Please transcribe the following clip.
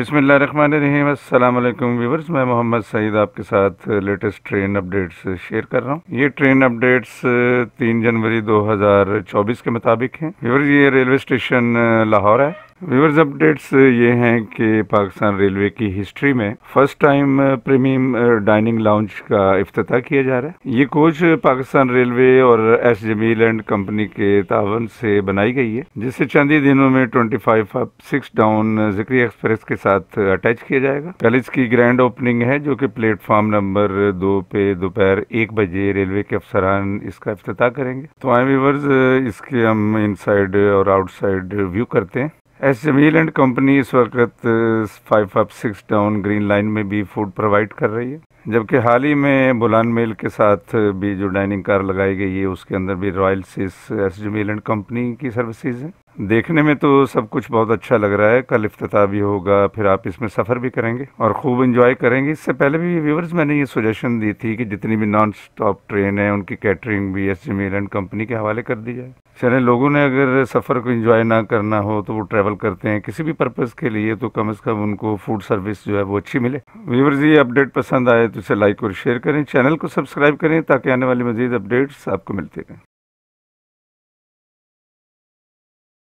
rim वालेकुम viewers मैं मोहम्मद सईद आपके साथ लेटेस्ट ट्रेन अपडेट्स शेयर कर रहा हूँ ये ट्रेन अपडेट्स तीन जनवरी 2024 के मुताबिक हैं व्यूवर्स ये रेलवे स्टेशन लाहौर है व्यूवर्स अपडेट्स ये हैं कि पाकिस्तान रेलवे की हिस्ट्री में first time premium dining lounge का अफ्ताह किया जा रहा है ये कोच पाकिस्तान रेलवे और एस जमील एंड कंपनी के तावन से बनाई गई है जिसे चंद ही दिनों में 25 अप सिक्स डाउन जिक्री एक्सप्रेस के साथ अटैच किया जाएगा कल इसकी ग्रैंड ओपनिंग है जो कि प्लेटफॉर्म नंबर दो पे दोपहर एक बजे रेलवे के अफसरान इसका अफ्ताह करेंगे तो आए व्यूवर्स इसके हम इन और आउटसाइड व्यू करते हैं एस जमील एंड कंपनी इस वक्त five five six down green line में भी फूड प्रोवाइड कर रही है जबकि हाल ही में बुलान मेल के साथ भी जो डाइनिंग कार लगाई गई है उसके अंदर भी रॉयल सिस S Jameel and company की सर्विसेज हैं देखने में तो सब कुछ बहुत अच्छा लग रहा है कल अफ्ताह भी होगा फिर आप इसमें सफ़र भी करेंगे और खूब इंजॉय करेंगे इससे पहले भी व्यूवर्स मैंने ये सजेशन दी थी कि जितनी भी नॉन स्टॉप ट्रेन है उनकी कैटरिंग भी S Jameel and company के हवाले कर दी जाए चले लोगों ने अगर सफ़र को इंजॉय ना करना हो तो वो ट्रैवल करते हैं किसी भी पर्पज़ के लिए तो कम अज़ कम उनको फूड सर्विस जो है वो अच्छी मिले व्यूवर्स ये अपडेट पसंद आए तो इसे लाइक और शेयर करें चैनल को सब्सक्राइब करें ताकि आने वाली मजीद अपडेट्स आपको मिलती रहें